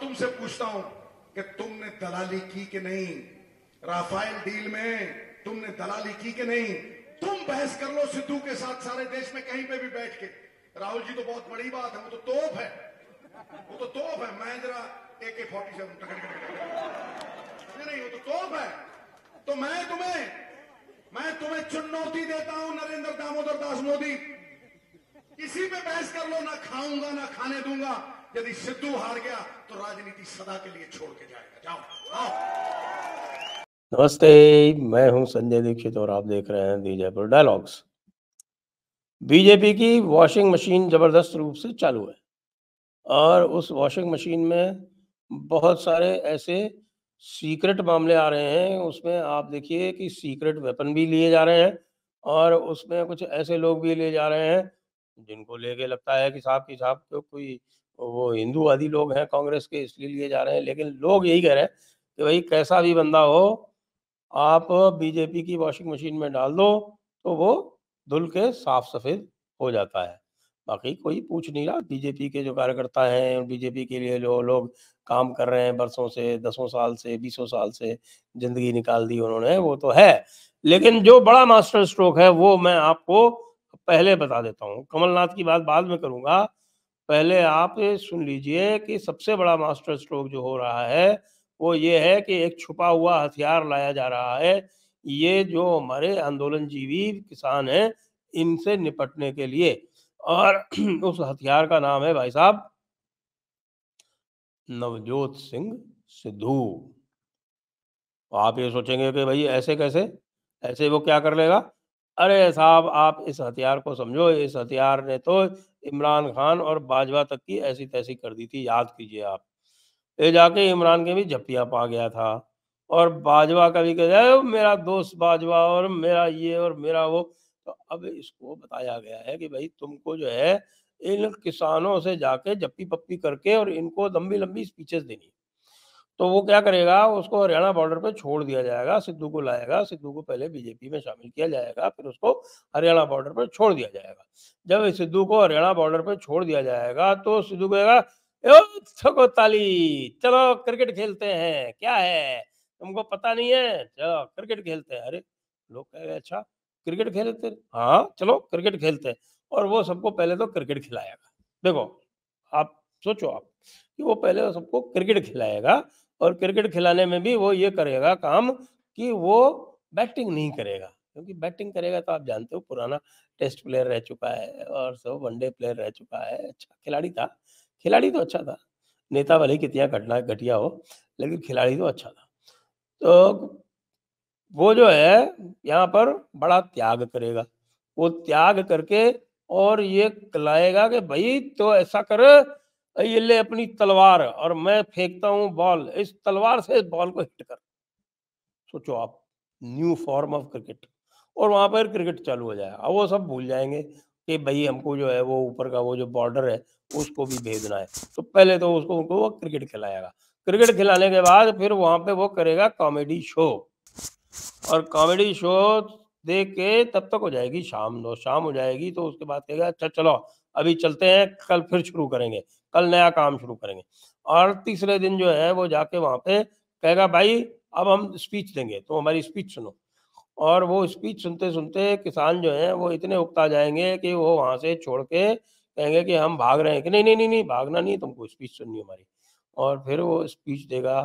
तुमसे पूछता हूं कि तुमने दलाली की कि नहीं राफेल डील में तुमने दलाली की कि नहीं तुम बहस कर लो सिद्धू के साथ सारे देश में कहीं पे भी बैठ के राहुल जी तो बहुत बड़ी बात है वो तो तोप है वो तो तोप है जरा ए के फोर्टी सेवन नहीं नहीं वो तो तोप है तो मैं तुम्हें मैं तुम्हें चुनौती देता हूं नरेंद्र दामोदर दास मोदी इसी पे बहस कर लो ना खाऊंगा ना खाने दूंगा यदि सिद्धू हार गया तो राजनीति सदा के लिए छोड़ के जाएगा जाओ आओ नमस्ते मैं हूं संजय दीक्षित और आप देख रहे हैं दीजयपुर डायलॉग्स बीजेपी की वॉशिंग मशीन जबरदस्त रूप से चालू है और उस वॉशिंग मशीन में बहुत सारे ऐसे सीक्रेट मामले आ रहे हैं उसमें आप देखिए कि सीक्रेट वेपन भी लिए जा रहे हैं और उसमें कुछ ऐसे लोग भी लिए जा रहे हैं जिनको लेके लगता है कि साहब की साहब तो कोई वो हिंदूवादी लोग हैं कांग्रेस के इसलिए लिए जा रहे हैं लेकिन लोग यही कह रहे हैं कि भाई कैसा भी बंदा हो आप बीजेपी की वॉशिंग मशीन में डाल दो तो वो धुल के साफ सफेद हो जाता है बाकी कोई पूछ नहीं रहा बीजेपी के जो कार्यकर्ता हैं और बीजेपी के लिए जो लोग काम कर रहे हैं बरसों से दसों साल से बीसों साल से जिंदगी निकाल दी उन्होंने वो तो है लेकिन जो बड़ा मास्टर स्ट्रोक है वो मैं आपको पहले बता देता हूँ कमलनाथ की बात बाद में करूँगा पहले आप सुन लीजिए कि सबसे बड़ा मास्टर स्ट्रोक जो हो रहा है वो ये है कि एक छुपा हुआ हथियार लाया जा रहा है ये जो हमारे आंदोलन जीवी किसान हैं इनसे निपटने के लिए और उस हथियार का नाम है भाई साहब नवजोत सिंह सिद्धू आप ये सोचेंगे कि भाई ऐसे कैसे ऐसे वो क्या कर लेगा अरे साहब आप इस हथियार को समझो इस हथियार ने तो इमरान खान और बाजवा तक की ऐसी तैसी कर दी थी याद कीजिए आप ये जाके इमरान के भी झपटियाँ पा गया था और बाजवा का भी कहते मेरा दोस्त बाजवा और मेरा ये और मेरा वो तो अब इसको बताया गया है कि भाई तुमको जो है इन किसानों से जाके जप्पी पप्पी करके और इनको लंबी लंबी स्पीचेस देनी तो वो क्या करेगा उसको हरियाणा बॉर्डर पे छोड़ दिया जाएगा सिद्धू को लाएगा सिद्धू को पहले बीजेपी में शामिल किया जाएगा फिर उसको हरियाणा बॉर्डर पर छोड़ दिया जाएगा जब सिद्धू को हरियाणा बॉर्डर पर छोड़ दिया जाएगा तो सिद्धू कहेगा छको ताली चलो क्रिकेट खेलते हैं क्या है तुमको पता नहीं है चलो क्रिकेट खेलते हैं अरे लोग कह रहे अच्छा क्रिकेट खेलते हाँ चलो क्रिकेट खेलते हैं और वो सबको पहले तो क्रिकेट खिलाएगा देखो आप सोचो आप कि वो पहले तो सबको क्रिकेट खिलाएगा और क्रिकेट खिलाने में भी वो ये करेगा काम कि वो बैटिंग नहीं करेगा क्योंकि बैटिंग करेगा तो आप जानते हो पुराना टेस्ट प्लेयर रह चुका है और सब वनडे प्लेयर रह चुका है अच्छा खिलाड़ी था खिलाड़ी तो अच्छा था नेता भले कितना घटना घटिया हो लेकिन खिलाड़ी तो अच्छा था तो वो जो है यहाँ पर बड़ा त्याग करेगा वो त्याग करके और ये कहलाएगा कि भाई तो ऐसा कर ये ले अपनी तलवार और मैं फेंकता हूं बॉल इस तलवार से इस बॉल को हिट कर सोचो आप न्यू फॉर्म ऑफ क्रिकेट और वहां पर क्रिकेट चालू हो जाए अब वो सब भूल जाएंगे कि भाई हमको जो है वो ऊपर का वो जो बॉर्डर है उसको भी भेजना है तो पहले तो उसको उनको वो क्रिकेट खिलाएगा क्रिकेट खिलाने के बाद फिर वहां पे वो करेगा कॉमेडी शो और कॉमेडी शो देख के तब तक हो जाएगी शाम दो शाम हो जाएगी तो उसके बाद कहेगा अच्छा चलो अभी चलते हैं कल फिर शुरू करेंगे कल नया काम शुरू करेंगे और तीसरे दिन जो है वो जाके वहाँ पे कहेगा भाई अब हम स्पीच देंगे तो हमारी स्पीच सुनो और वो स्पीच सुनते सुनते किसान जो है वो इतने उगता जाएंगे कि वो वहाँ से छोड़ के कहेंगे कि हम भाग रहे हैं कि नहीं नहीं नहीं नहीं भागना नहीं तुमको स्पीच सुननी हमारी और फिर वो स्पीच देगा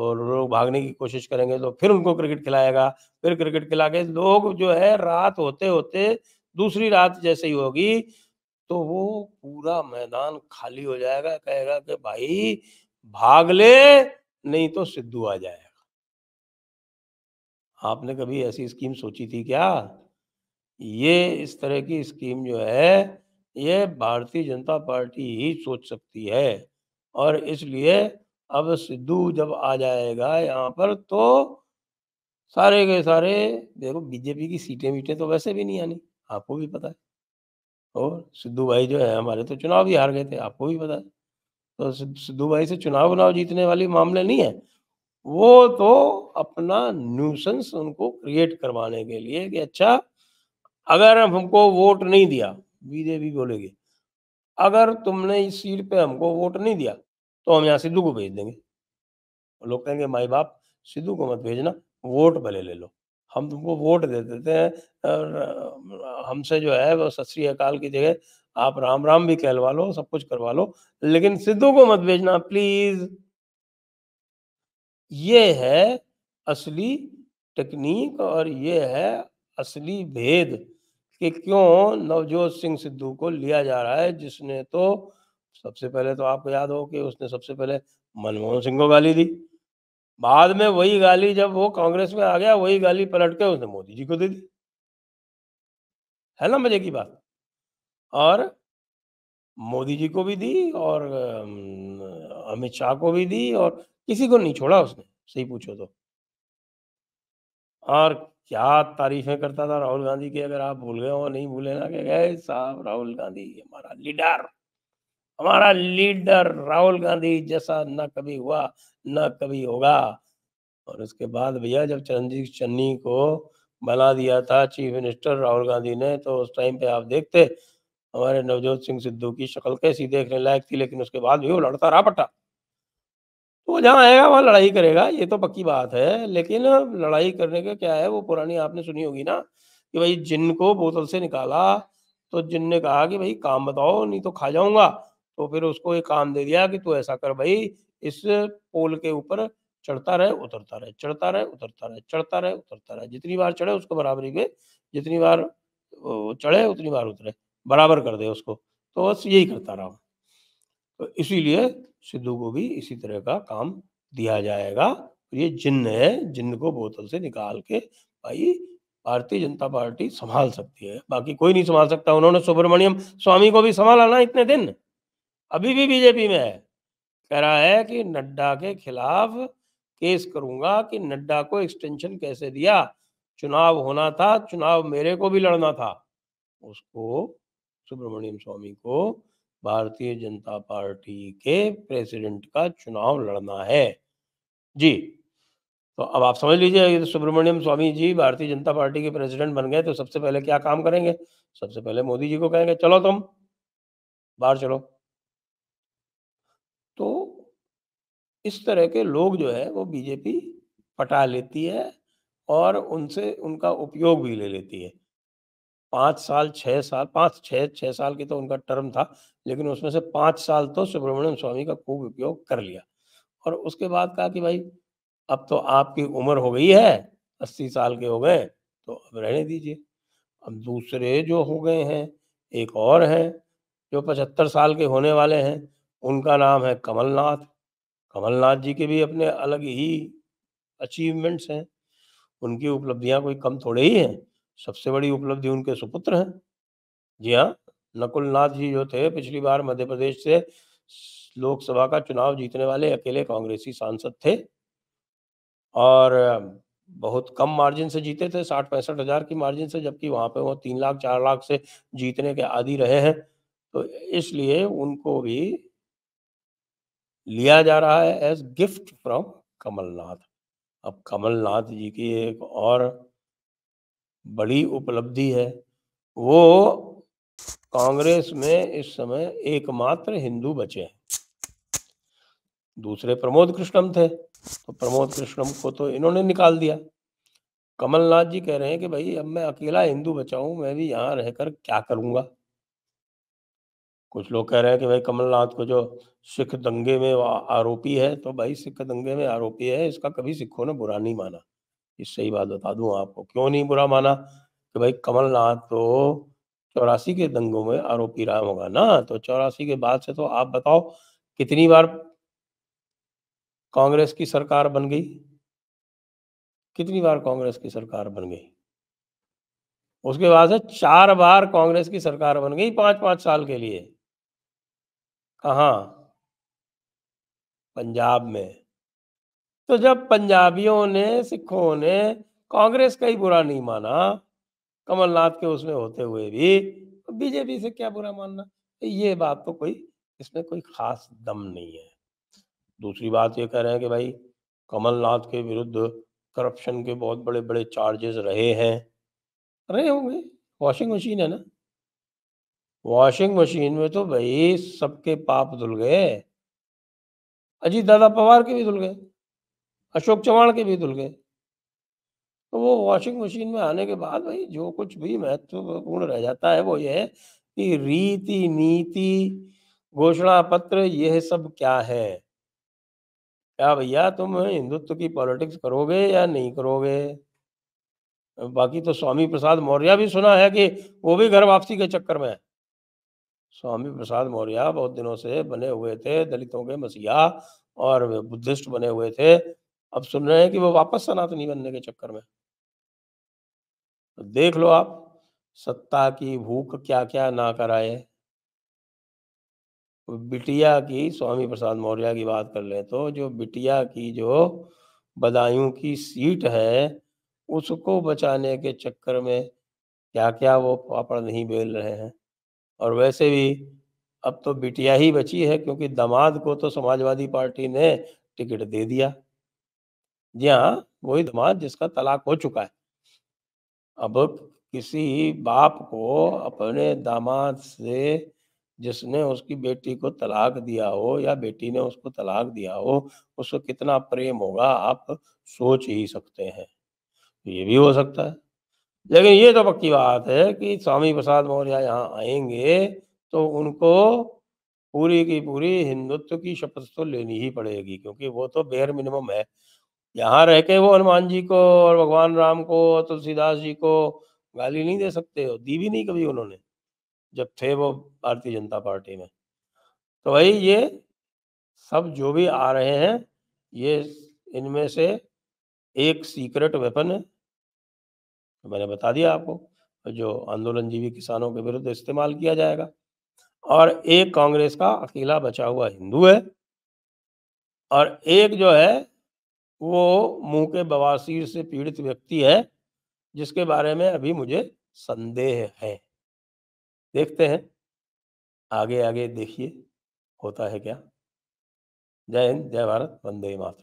और लोग भागने की कोशिश करेंगे तो फिर उनको क्रिकेट खिलाएगा फिर क्रिकेट खिला के लोग जो है रात होते होते दूसरी रात जैसे ही होगी तो वो पूरा मैदान खाली हो जाएगा कहेगा कि भाई भाग ले नहीं तो सिद्धू आ जाएगा आपने कभी ऐसी स्कीम सोची थी क्या ये इस तरह की स्कीम जो है ये भारतीय जनता पार्टी ही सोच सकती है और इसलिए अब सिद्धू जब आ जाएगा यहाँ पर तो सारे के सारे देखो बीजेपी की सीटें वीटें तो वैसे भी नहीं आनी आपको भी पता है और सिद्धू भाई जो है हमारे तो चुनाव भी हार गए थे आपको भी पता है तो सिद्धू भाई से चुनाव उनाव जीतने वाले मामले नहीं है वो तो अपना न्यूसेंस उनको क्रिएट करवाने के लिए कि अच्छा अगर हमको वोट नहीं दिया बीजेपी बोलेगी अगर तुमने इस सीट पे हमको वोट नहीं दिया तो हम यहाँ सिद्धू को भेज देंगे लोग कहेंगे माई बाप सिद्धू को मत भेजना वोट भले ले लो हम तुमको वोट दे देते हैं और हमसे जो है वो सत अकाल की जगह आप राम राम भी कहलवा लो सब कुछ करवा लो लेकिन सिद्धू को मत भेजना प्लीज ये है असली टेक्निक और ये है असली भेद कि क्यों नवजोत सिंह सिद्धू को लिया जा रहा है जिसने तो सबसे पहले तो आपको याद हो कि उसने सबसे पहले मनमोहन सिंह को गाली दी बाद में वही गाली जब वो कांग्रेस में आ गया वही गाली पलट के उसने मोदी जी को दे दी है ना मजे की बात और मोदी जी को भी दी और अमित शाह को भी दी और किसी को नहीं छोड़ा उसने सही पूछो तो और क्या तारीफें करता था राहुल गांधी की अगर आप भूल गए हो नहीं भूले ना कि गए साहब राहुल गांधी हमारा लीडर हमारा लीडर राहुल गांधी जैसा ना कभी हुआ ना कभी होगा और उसके बाद भैया जब चरणजीत चन्नी को बना दिया था चीफ मिनिस्टर राहुल गांधी ने तो उस टाइम पे आप देखते हमारे नवजोत सिंह सिद्धू की शक्ल कैसी देखने लायक थी लेकिन उसके बाद भी वो लड़ता रहा पट्टा तो वो जहाँ आएगा वहाँ लड़ाई करेगा ये तो पक्की बात है लेकिन लड़ाई करने का क्या है वो पुरानी आपने सुनी होगी ना कि भाई जिनको बोतल से निकाला तो जिनने कहा कि भाई काम बताओ नहीं तो खा जाऊंगा तो फिर उसको एक काम दे दिया कि तू ऐसा कर भाई इस पोल के ऊपर चढ़ता रहे उतरता रहे चढ़ता रहे उतरता रहे चढ़ता रहे उतरता रहे जितनी बार चढ़े उसको बराबरी में जितनी बार चढ़े उतनी बार उतरे बराबर कर दे उसको तो बस यही करता रहा तो इसीलिए सिद्धू को भी इसी तरह का काम दिया जाएगा ये जिन्न है जिन्न को बोतल से निकाल के भाई भारतीय जनता पार्टी संभाल सकती है बाकी कोई नहीं संभाल सकता उन्होंने सुब्रमण्यम स्वामी को भी संभाला ना इतने दिन अभी भी बीजेपी में है कह रहा है कि नड्डा के खिलाफ केस करूंगा कि नड्डा को एक्सटेंशन कैसे दिया चुनाव होना था चुनाव मेरे को भी लड़ना था उसको सुब्रमण्यम स्वामी को भारतीय जनता पार्टी के प्रेसिडेंट का चुनाव लड़ना है जी तो अब आप समझ लीजिए तो सुब्रमण्यम स्वामी जी भारतीय जनता पार्टी के प्रेसिडेंट बन गए तो सबसे पहले क्या काम करेंगे सबसे पहले मोदी जी को कहेंगे चलो तुम बाहर चलो इस तरह के लोग जो है वो बीजेपी पटा लेती है और उनसे उनका उपयोग भी ले लेती है पाँच साल छः साल पाँच छः छः साल की तो उनका टर्म था लेकिन उसमें से पाँच साल तो सुब्रमण्यम स्वामी का खूब उपयोग कर लिया और उसके बाद कहा कि भाई अब तो आपकी उम्र हो गई है अस्सी साल के हो गए तो अब रहने दीजिए अब दूसरे जो हो गए हैं एक और हैं जो पचहत्तर साल के होने वाले हैं उनका नाम है कमलनाथ कमलनाथ जी के भी अपने अलग ही अचीवमेंट्स हैं उनकी उपलब्धियां कोई कम थोड़े ही हैं सबसे बड़ी उपलब्धि उनके सुपुत्र हैं जी हाँ नकुल नाथ जी जो थे पिछली बार मध्य प्रदेश से लोकसभा का चुनाव जीतने वाले अकेले कांग्रेसी सांसद थे और बहुत कम मार्जिन से जीते थे साठ पैंसठ हजार की मार्जिन से जबकि वहां पे वो तीन लाख चार लाख से जीतने के आदि रहे हैं तो इसलिए उनको भी लिया जा रहा है एज गिफ्ट फ्रॉम कमलनाथ अब कमलनाथ जी की एक और बड़ी उपलब्धि है वो कांग्रेस में इस समय एकमात्र हिंदू बचे हैं दूसरे प्रमोद कृष्णम थे तो प्रमोद कृष्णम को तो इन्होंने निकाल दिया कमलनाथ जी कह रहे हैं कि भाई अब मैं अकेला हिंदू बचाऊं मैं भी यहाँ रहकर क्या करूंगा कुछ लोग कह रहे हैं कि भाई कमलनाथ को जो सिख दंगे में आरोपी है तो भाई सिख दंगे में आरोपी है इसका कभी सिखों ने बुरा नहीं माना ये सही बात बता दूं आपको क्यों नहीं बुरा माना कि भाई कमलनाथ तो चौरासी के दंगों में आरोपी रहा होगा ना तो चौरासी के बाद से तो आप बताओ कितनी बार कांग्रेस की सरकार बन गई कितनी बार कांग्रेस की सरकार बन गई उसके बाद से चार बार कांग्रेस की सरकार बन गई पांच पांच साल के लिए कहाँ पंजाब में तो जब पंजाबियों ने सिखों ने कांग्रेस का ही बुरा नहीं माना कमलनाथ के उसमें होते हुए भी तो बीजेपी से क्या बुरा मानना तो ये बात तो कोई इसमें कोई खास दम नहीं है दूसरी बात ये कह रहे हैं कि भाई कमलनाथ के विरुद्ध करप्शन के बहुत बड़े बड़े चार्जेस रहे हैं रहे होंगे वॉशिंग मशीन है ना वॉशिंग मशीन में तो भाई सबके पाप धुल गए अजीत दादा पवार के भी धुल गए अशोक चौहान के भी धुल गए तो वो वॉशिंग मशीन में आने के बाद भाई जो कुछ भी महत्वपूर्ण रह जाता है वो ये है कि रीति नीति घोषणा पत्र यह सब क्या है क्या भैया तुम हिंदुत्व की पॉलिटिक्स करोगे या नहीं करोगे बाकी तो स्वामी प्रसाद मौर्य भी सुना है कि वो भी घर वापसी के चक्कर में है स्वामी प्रसाद मौर्य बहुत दिनों से बने हुए थे दलितों के मसीहा और बुद्धिस्ट बने हुए थे अब सुन रहे हैं कि वो वापस सनातनी बनने के चक्कर में तो देख लो आप सत्ता की भूख क्या क्या ना कराए बिटिया की स्वामी प्रसाद मौर्य की बात कर ले तो जो बिटिया की जो बदायूं की सीट है उसको बचाने के चक्कर में क्या क्या वो पापड़ नहीं बेल रहे हैं और वैसे भी अब तो बिटिया ही बची है क्योंकि दामाद को तो समाजवादी पार्टी ने टिकट दे दिया जी हाँ वही दामाद जिसका तलाक हो चुका है अब किसी बाप को अपने दामाद से जिसने उसकी बेटी को तलाक दिया हो या बेटी ने उसको तलाक दिया हो उसको कितना प्रेम होगा आप सोच ही सकते हैं ये भी हो सकता है लेकिन ये तो पक्की बात है कि स्वामी प्रसाद मौर्य यहाँ आएंगे तो उनको पूरी की पूरी हिंदुत्व की शपथ तो लेनी ही पड़ेगी क्योंकि वो तो बेहर मिनिमम है यहाँ रह के वो हनुमान जी को और भगवान राम को तुलसीदास जी को गाली नहीं दे सकते हो दी भी नहीं कभी उन्होंने जब थे वो भारतीय जनता पार्टी में तो भाई ये सब जो भी आ रहे हैं ये इनमें से एक सीक्रेट वेपन है मैंने बता दिया आपको जो आंदोलनजीवी किसानों के विरुद्ध इस्तेमाल किया जाएगा और एक कांग्रेस का अकेला बचा हुआ हिंदू है और एक जो है वो मुंह के बवासीर से पीड़ित व्यक्ति है जिसके बारे में अभी मुझे संदेह है देखते हैं आगे आगे देखिए होता है क्या जय हिंद जय भारत वंदे मातृ